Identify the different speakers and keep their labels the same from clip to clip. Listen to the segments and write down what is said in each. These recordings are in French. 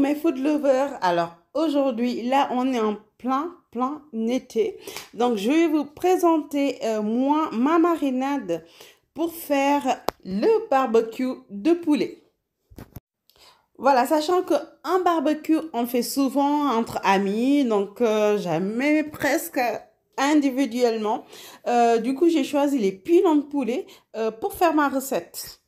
Speaker 1: mes food lovers. Alors aujourd'hui, là, on est en plein, plein été. Donc, je vais vous présenter euh, moi ma marinade pour faire le barbecue de poulet. Voilà, sachant que qu'un barbecue, on fait souvent entre amis, donc euh, jamais presque individuellement. Euh, du coup, j'ai choisi les pilons de poulet pour faire ma recette.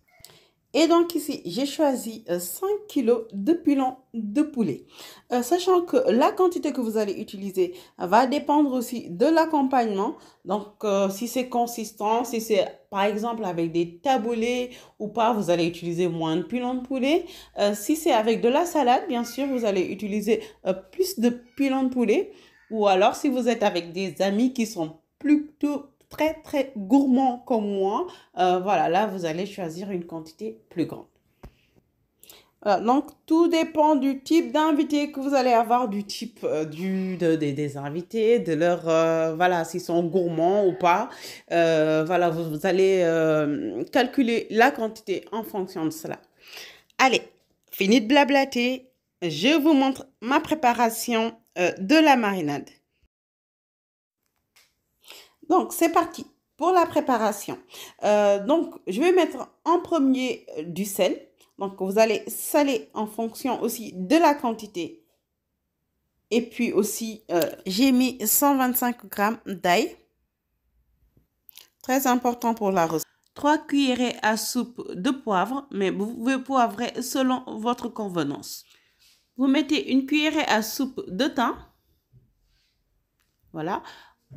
Speaker 1: Et donc ici, j'ai choisi 5 euh, kg de pilon de poulet. Euh, sachant que la quantité que vous allez utiliser va dépendre aussi de l'accompagnement. Donc euh, si c'est consistant, si c'est par exemple avec des taboulés ou pas, vous allez utiliser moins de pilon de poulet. si c'est avec de la salade, bien sûr, vous allez utiliser plus de pilon de poulet. Ou alors si vous êtes avec des amis qui sont plutôt très très gourmand comme moi, euh, voilà, là vous allez choisir une quantité plus grande. donc tout dépend du type d'invité que vous allez avoir, du type euh, du, de, des invités, de leur, euh, voilà, s'ils sont gourmands ou pas. voilà, vous, vous allez calculer la quantité en fonction de cela. Allez, fini de blablater, je vous montre ma préparation de la marinade. Donc, c'est parti pour la préparation. Euh, donc, je vais mettre en premier euh, du sel. Donc, vous allez saler en fonction aussi de la quantité. Et puis aussi, euh, j'ai mis 125 grammes d'ail. Très important pour la recette. 3 cuillerées à soupe de poivre, mais vous pouvez poivrer selon votre convenance. Vous mettez une cuillerée à soupe de thym. Voilà.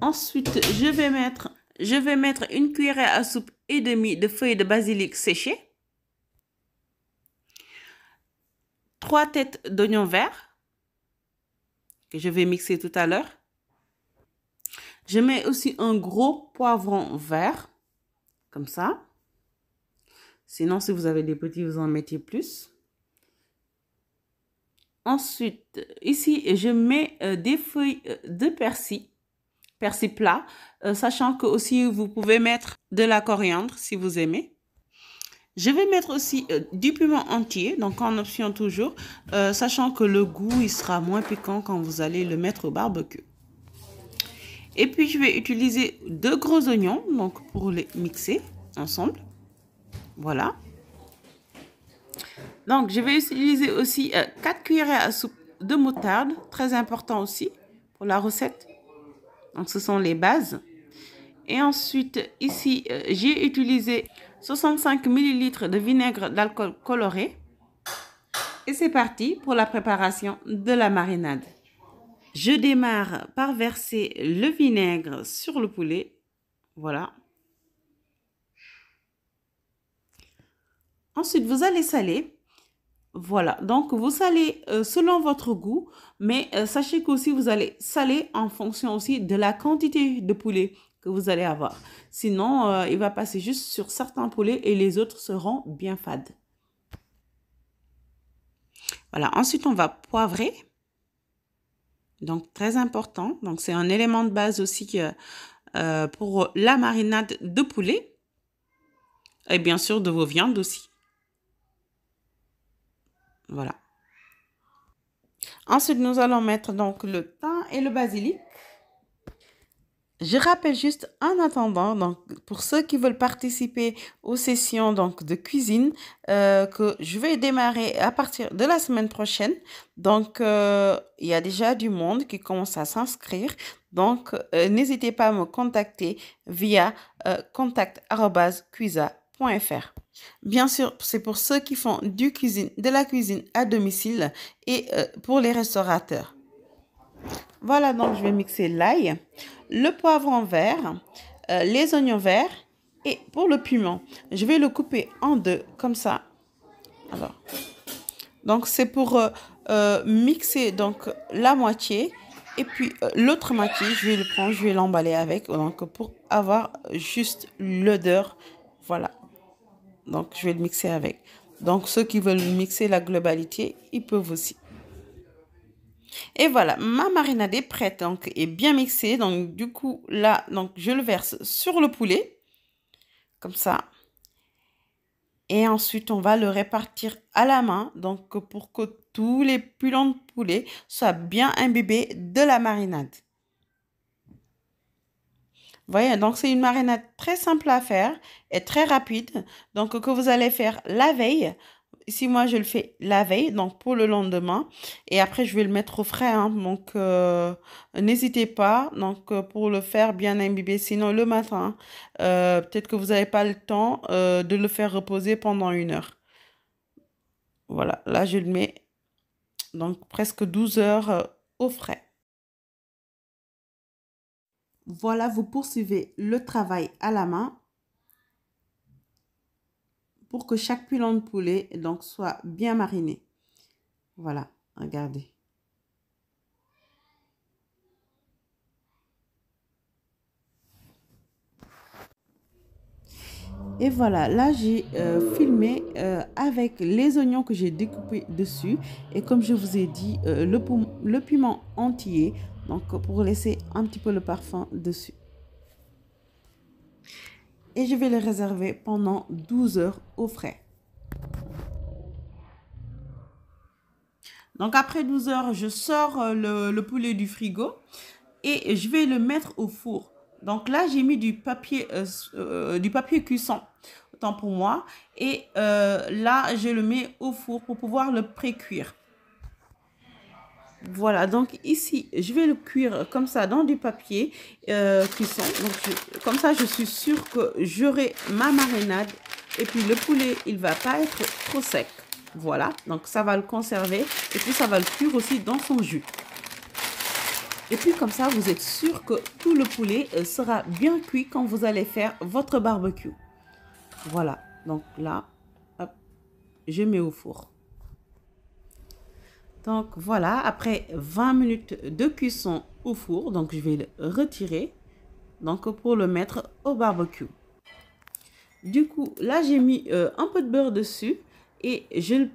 Speaker 1: Ensuite, je vais mettre, je vais mettre une cuillère à soupe et demi de feuilles de basilic séchées. Trois têtes d'oignons verts que je vais mixer tout à l'heure. Je mets aussi un gros poivron vert, comme ça. Sinon, si vous avez des petits, vous en mettez plus. Ensuite, ici, je mets euh, des feuilles euh, de persil persil plat, euh, sachant que aussi vous pouvez mettre de la coriandre si vous aimez. Je vais mettre aussi euh, du piment entier, donc en option toujours, euh, sachant que le goût il sera moins piquant quand vous allez le mettre au barbecue. Et puis je vais utiliser deux gros oignons donc pour les mixer ensemble. Voilà. Donc je vais utiliser aussi quatre 4 cuillères à soupe de moutarde, très important aussi pour la recette ce sont les bases. Et ensuite, ici, euh, j'ai utilisé 65 ml de vinaigre d'alcool coloré. Et c'est parti pour la préparation de la marinade. Je démarre par verser le vinaigre sur le poulet. Voilà. Ensuite, vous allez saler voilà, donc vous salez euh, selon votre goût, mais euh, sachez qu'aussi vous allez saler en fonction aussi de la quantité de poulet que vous allez avoir. Sinon, euh, il va passer juste sur certains poulets et les autres seront bien fades. Voilà, ensuite on va poivrer. Donc très important, donc c'est un élément de base aussi pour la marinade de poulet et bien sûr de vos viandes aussi. Voilà. Ensuite, nous allons mettre donc le thym et le basilic. Je rappelle juste en attendant, donc pour ceux qui veulent participer aux sessions donc de cuisine, euh, que je vais démarrer à partir de la semaine prochaine. Donc euh, il y a déjà du monde qui commence à s'inscrire. Donc euh, n'hésitez pas à me contacter via contact@cuisa Bien sûr, c'est pour ceux qui font du cuisine, de la cuisine à domicile et euh, pour les restaurateurs. Voilà, donc je vais mixer l'ail, le poivron vert, euh, les oignons verts et pour le piment, je vais le couper en deux comme ça. Alors, donc c'est pour euh, mixer donc la moitié et puis l'autre moitié, je vais le prendre, je vais l'emballer avec donc pour avoir juste l'odeur. Voilà, donc, je vais le mixer avec. Donc, ceux qui veulent mixer la globalité, ils peuvent aussi. Et voilà, ma marinade est prête donc, et bien mixée. Donc, du coup, là, donc, je le verse sur le poulet, comme ça. Et ensuite, on va le répartir à la main, donc pour que tous les pullons de poulet soient bien imbibés de la marinade voyez, donc c'est une marinade très simple à faire et très rapide. Donc que vous allez faire la veille. Ici, moi, je le fais la veille, donc pour le lendemain. Et après, je vais le mettre au frais. Hein. donc, euh, n'hésitez pas donc, euh, pour le faire bien imbibé. Sinon, le matin, euh, peut-être que vous n'avez pas le temps de le faire reposer pendant une heure. Voilà, là, je le mets donc presque 12 heures au frais. Voilà, vous poursuivez le travail à la main pour que chaque pilon de poulet donc, soit bien mariné. Voilà, regardez. Et voilà, là j'ai euh, filmé euh, avec les oignons que j'ai découpés dessus. Et comme je vous ai dit, euh, le, piment entier, donc pour laisser un petit peu le parfum dessus. Et je vais le réserver pendant 12 heures au frais. Donc après 12 heures, je sors le, le poulet du frigo et je vais le mettre au four. Donc là, j'ai mis du papier, euh, euh, du papier cuisson, autant pour moi. Et euh, là, je le mets au four pour pouvoir le pré-cuire. Voilà, donc ici, je vais le cuire comme ça dans du papier cuisson. comme ça, je suis sûre que j'aurai ma marinade. Et puis le poulet, il va pas être trop sec. Voilà, donc ça va le conserver. Et puis ça va le cuire aussi dans son jus. Et puis comme ça, vous êtes sûr que tout le poulet euh, sera bien cuit quand vous allez faire votre barbecue. Voilà, donc là, je mets au four. Donc voilà, après 20 minutes de cuisson au four, donc je vais le retirer donc pour le mettre au barbecue. Du coup, là j'ai mis euh, un peu de beurre dessus et je le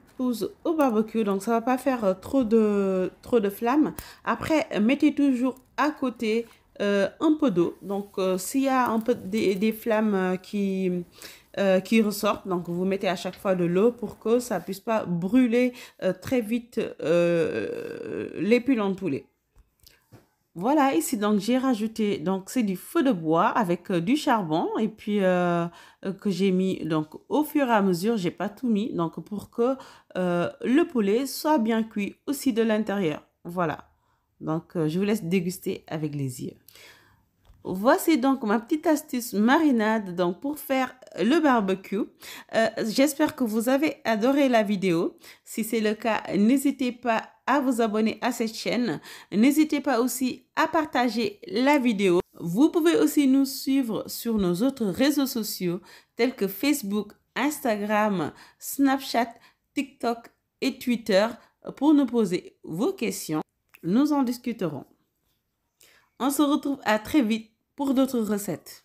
Speaker 1: au barbecue. Donc, ça va pas faire euh, trop de, trop de flammes. Après, mettez toujours à côté euh, un peu d'eau. Donc, euh, s'il y a un peu des, flammes qui... qui ressortent. Donc, vous mettez à chaque fois de l'eau pour que ça puisse pas brûler très vite les pulls en poulet. Voilà, ici, donc j'ai rajouté, donc c'est du feu de bois avec euh, du charbon et puis euh, euh, que j'ai mis, donc au fur et à mesure, j'ai pas tout mis, donc pour que le poulet soit bien cuit aussi de l'intérieur. Voilà, donc je vous laisse déguster avec les yeux. Voici donc ma petite astuce marinade, donc pour faire le barbecue. Euh, j'espère que vous avez adoré la vidéo. Si c'est le cas, n'hésitez pas à vous abonner à cette chaîne. N'hésitez pas aussi à partager la vidéo. Vous pouvez aussi nous suivre sur nos autres réseaux sociaux tels que Facebook, Instagram, Snapchat, TikTok et Twitter pour nous poser vos questions. Nous en discuterons. On se retrouve à très vite pour d'autres recettes.